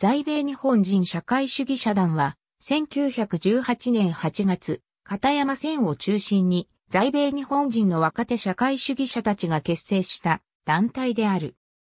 在米日本人社会主義社団は、1918年8月、片山線を中心に、在米日本人の若手社会主義者たちが結成した団体である。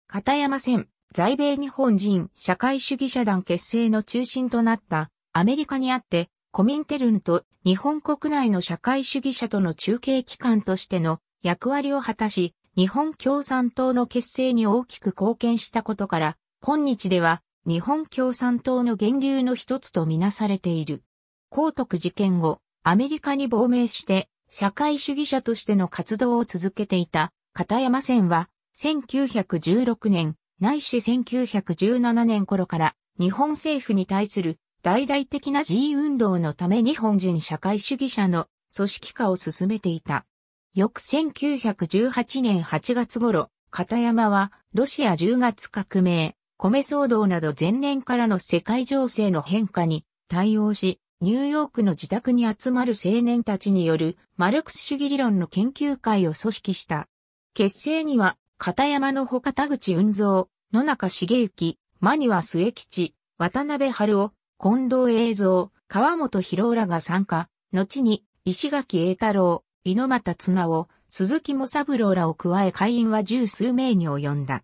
片山線、在米日本人社会主義社団結成の中心となったアメリカにあって、コミンテルンと日本国内の社会主義者との中継機関としての役割を果たし、日本共産党の結成に大きく貢献したことから、今日では日本共産党の源流の一つとみなされている。高徳事件後、アメリカに亡命して、社会主義者としての活動を続けていた片山線は、1916年、ないし1917年頃から日本政府に対する大々的な G 運動のため日本人社会主義者の組織化を進めていた。翌1918年8月頃、片山はロシア10月革命、米騒動など前年からの世界情勢の変化に対応し、ニューヨークの自宅に集まる青年たちによるマルクス主義理論の研究会を組織した。結成には、片山のほか田口雲蔵、野中茂之、間庭末吉、渡辺春夫、近藤栄造、川本博らが参加、後に石垣栄太郎、猪俣綱夫、鈴木茂三郎らを加え会員は十数名に及んだ。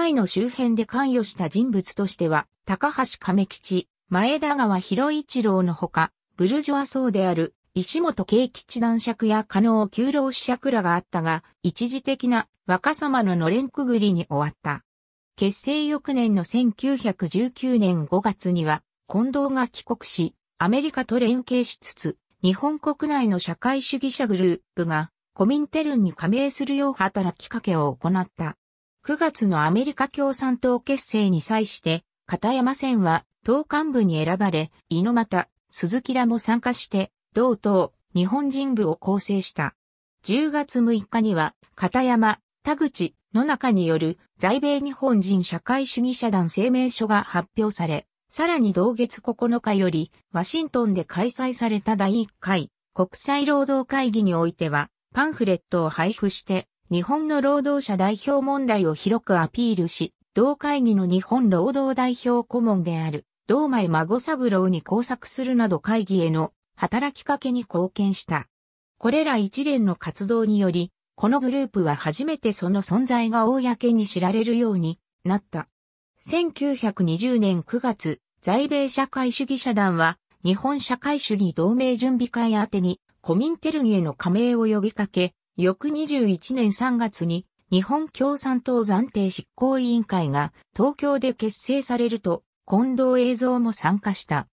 会の周辺で関与した人物としては、高橋亀吉、前田川博一郎のほか、ブルジョア層である石本慶吉男爵や加納九郎子爵らがあったが、一時的な若様ののれんくぐりに終わった。結成翌年の1919年5月には、近藤が帰国し、アメリカと連携しつつ、日本国内の社会主義者グループが、コミンテルンに加盟するよう働きかけを行った。9月のアメリカ共産党結成に際して、片山線は党幹部に選ばれ、猪俣、鈴木らも参加して、同党、日本人部を構成した。10月6日には、片山、田口、野中による在米日本人社会主義社団声明書が発表され、さらに同月9日より、ワシントンで開催された第1回国際労働会議においては、パンフレットを配布して、日本の労働者代表問題を広くアピールし、同会議の日本労働代表顧問である、道前孫三郎に工作するなど会議への働きかけに貢献した。これら一連の活動により、このグループは初めてその存在が公に知られるようになった。1920年9月、在米社会主義社団は、日本社会主義同盟準備会宛てに、コミンテルンへの加盟を呼びかけ、翌21年3月に日本共産党暫定執行委員会が東京で結成されると、近藤映像も参加した。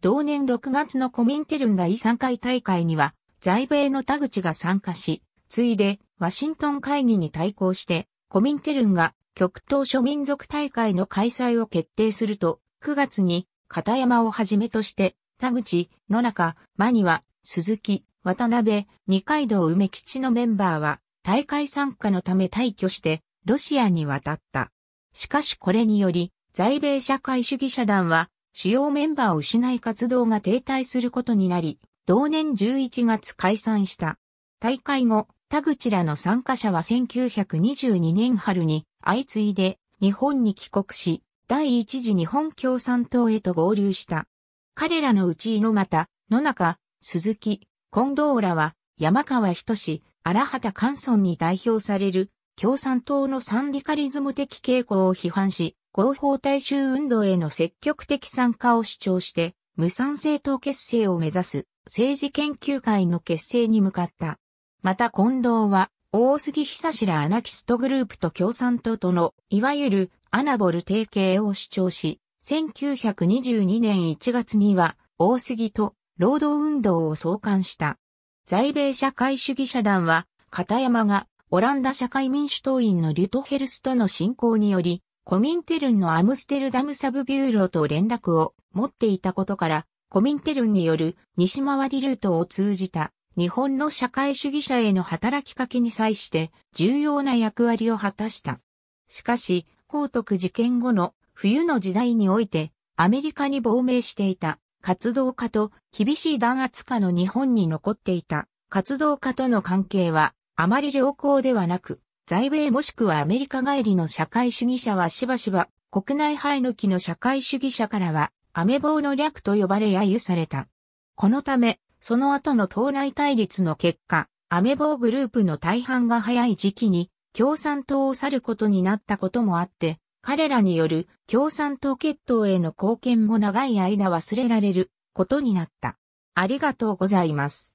同年6月のコミンテルン第3回大会には、在米の田口が参加し、ついでワシントン会議に対抗して、コミンテルンが極東諸民族大会の開催を決定すると、9月に片山をはじめとして、田口、野中、間庭、鈴木、渡辺、二階堂梅吉のメンバーは大会参加のため退去してロシアに渡った。しかしこれにより、在米社会主義社団は主要メンバーを失い活動が停滞することになり、同年11月解散した。大会後、田口らの参加者は1922年春に相次いで日本に帰国し、第一次日本共産党へと合流した。彼らのうち猪俣、野中、鈴木、近藤らは山川仁志、荒畑関村に代表される共産党のサンディカリズム的傾向を批判し、合法大衆運動への積極的参加を主張して、無賛政党結成を目指す政治研究会の結成に向かった。また近藤は、大杉久志らアナキストグループと共産党との、いわゆるアナボル提携を主張し、1922年1月には、大杉と労働運動を創刊した。在米社会主義社団は、片山がオランダ社会民主党員のリュトヘルスとの進行により、コミンテルンのアムステルダムサブビューローと連絡を持っていたことから、コミンテルンによる西回りルートを通じた日本の社会主義者への働きかけに際して重要な役割を果たした。しかし、高徳事件後の冬の時代においてアメリカに亡命していた活動家と厳しい弾圧下の日本に残っていた活動家との関係はあまり良好ではなく、在米もしくはアメリカ帰りの社会主義者はしばしば国内イ抜きの社会主義者からは、アメ棒の略と呼ばれ揶揄された。このため、その後の党内対立の結果、アメ棒グループの大半が早い時期に共産党を去ることになったこともあって、彼らによる共産党決闘への貢献も長い間忘れられることになった。ありがとうございます。